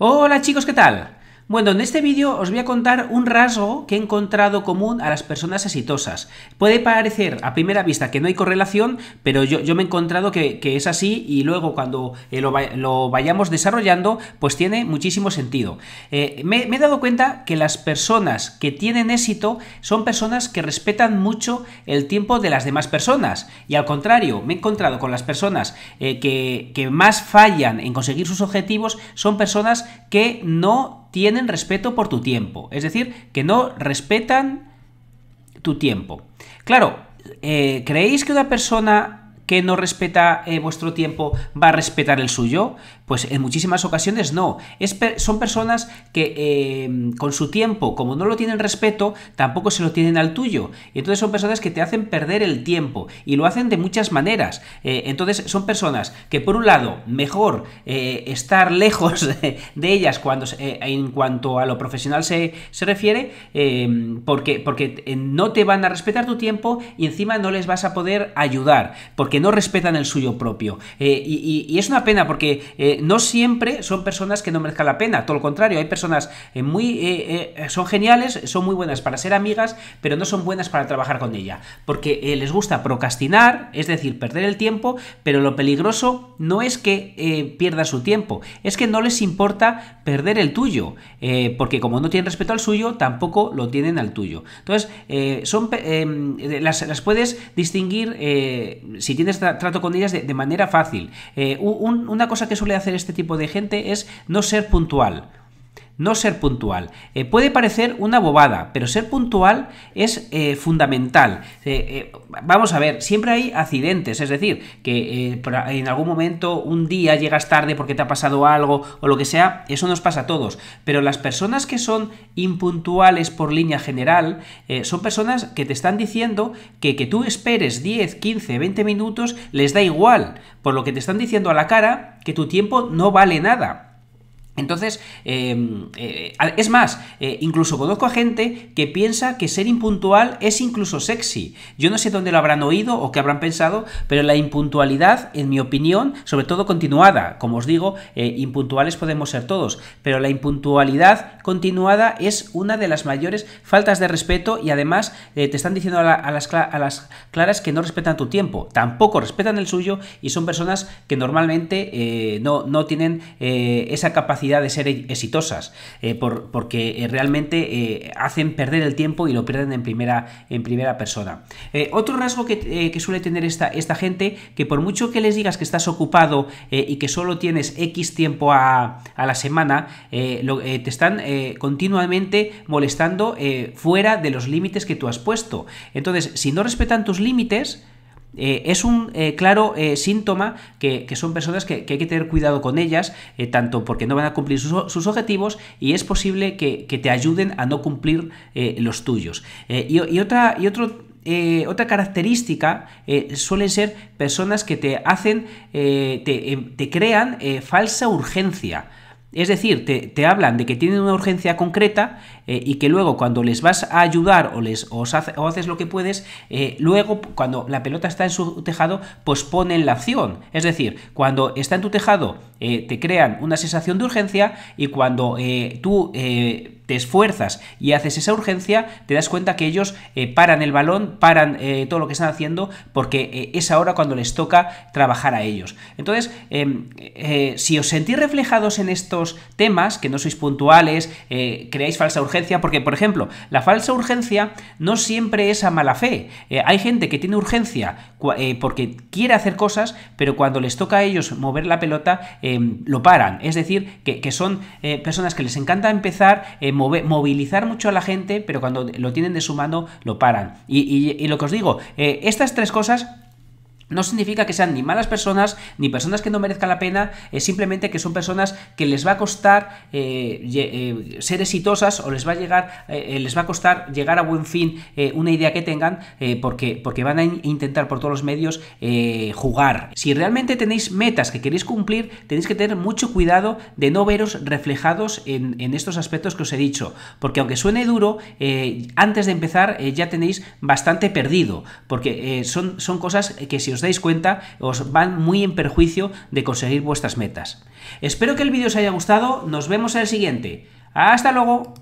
Hola chicos, ¿qué tal? Bueno, en este vídeo os voy a contar un rasgo que he encontrado común a las personas exitosas. Puede parecer a primera vista que no hay correlación, pero yo, me he encontrado que, es así y luego cuando eh, lo, vayamos desarrollando, pues tiene muchísimo sentido. Eh, me, he dado cuenta que las personas que tienen éxito son personas que respetan mucho el tiempo de las demás personas y al contrario, me he encontrado con las personas eh, que, que, más fallan en conseguir sus objetivos son personas que no tienen respeto por tu tiempo. Es decir, que no respetan tu tiempo. Claro, eh, ¿creéis que una persona que no respeta eh, vuestro tiempo va a respetar el suyo? Pues en muchísimas ocasiones no. Es son personas que em, con su tiempo, como no lo tienen respeto, tampoco se lo tienen al tuyo. Y entonces son personas que te hacen perder el tiempo y lo hacen de muchas maneras. Eh, entonces son personas que por un lado, mejor eh, estar lejos de, ellas cuando, en cuanto a lo profesional se, refiere, em, porque, porque no te van a respetar tu tiempo y encima no les vas a poder ayudar. Porque no respetan el suyo propio. Eh, y, es una pena porque eh, no siempre son personas que no merezcan la pena, todo lo contrario, hay personas eh, muy... son geniales, son muy buenas para ser amigas, pero no son buenas para trabajar con ella, porque les gusta procrastinar, es decir, perder el tiempo, pero lo peligroso no es que pierda su tiempo, es que no les importa perder el tuyo, porque como no tienen respeto al suyo, tampoco lo tienen al tuyo. Entonces, son, em, las, las, puedes distinguir si tienes trato con ellas de, manera fácil. Eh, una cosa que suele hacer este tipo de gente es no ser puntual no ser puntual. Eh, puede parecer una bobada, pero ser puntual es eh, fundamental. Eh, vamos a ver, siempre hay accidentes, es decir, que en algún momento un día llegas tarde porque te ha pasado algo o lo que sea, eso nos pasa a todos. Pero las personas que son impuntuales por línea general son personas que te están diciendo que, que tú esperes 10, 15, 20 minutos les da igual, por lo que te están diciendo a la cara que tu tiempo no vale nada. Entonces, em, eh, es más, eh, incluso conozco a gente que piensa que ser impuntual es incluso sexy. Yo no sé dónde lo habrán oído o qué habrán pensado, pero la impuntualidad, en mi opinión, sobre todo continuada, como os digo, eh, impuntuales podemos ser todos, pero la impuntualidad continuada es una de las mayores faltas de respeto y además te están diciendo a, las las claras que no respetan tu tiempo, tampoco respetan el suyo y son personas que normalmente no, no tienen esa capacidad de ser e-, exitosas, eh, porque eh, realmente eh, hacen perder el tiempo y lo pierden en primera, en primera persona. otro rasgo que, suele tener esta, esta gente, que por mucho que les digas que estás ocupado y que solo tienes X tiempo a, la semana, te están continuamente molestando fuera de los límites que tú has puesto. Entonces, si no respetan tus límites, eh, es un eh, claro eh, síntoma que, son personas que, hay que tener cuidado con ellas, tanto porque no van a cumplir sus, objetivos y es posible que, te ayuden a no cumplir los tuyos. Y, otra, característica suelen ser personas que te hacen, em, te, crean falsa urgencia. Es decir, te, hablan de que tienen una urgencia concreta eh, y que luego cuando les vas a ayudar o, les, haces lo que puedes, eh, luego cuando la pelota está en su tejado, pues ponen la acción. Es decir, cuando está en tu tejado, eh, te crean una sensación de urgencia y cuando tú te esfuerzas y haces esa urgencia, te das cuenta que ellos eh, paran el balón, paran eh, todo lo que están haciendo, porque eh, es ahora cuando les toca trabajar a ellos. Entonces, em, si os sentís reflejados en estos temas, que no sois puntuales, creáis falsa urgencia, porque, por ejemplo, la falsa urgencia no siempre es a mala fe. hay gente que tiene urgencia porque quiere hacer cosas, pero cuando les toca a ellos mover la pelota, em, lo paran. Es decir, que, son personas que les encanta empezar, movilizar mucho a la gente, pero cuando lo tienen de su mano lo paran. Y, lo que os digo, eh, estas tres cosas no significa que sean ni malas personas, ni personas que no merezcan la pena, es simplemente que son personas que les va a costar eh, eh, ser exitosas o les va a llegar, eh, les va a costar llegar a buen fin una idea que tengan, porque, porque van a intentar por todos los medios jugar. Si realmente tenéis metas que queréis cumplir, tenéis que tener mucho cuidado de no veros reflejados en, en estos aspectos que os he dicho, porque aunque suene duro, antes de empezar ya tenéis bastante perdido, porque son, son cosas que si os os dais cuenta, os van muy en perjuicio de conseguir vuestras metas. Espero que el vídeo os haya gustado, nos vemos en el siguiente. ¡Hasta luego!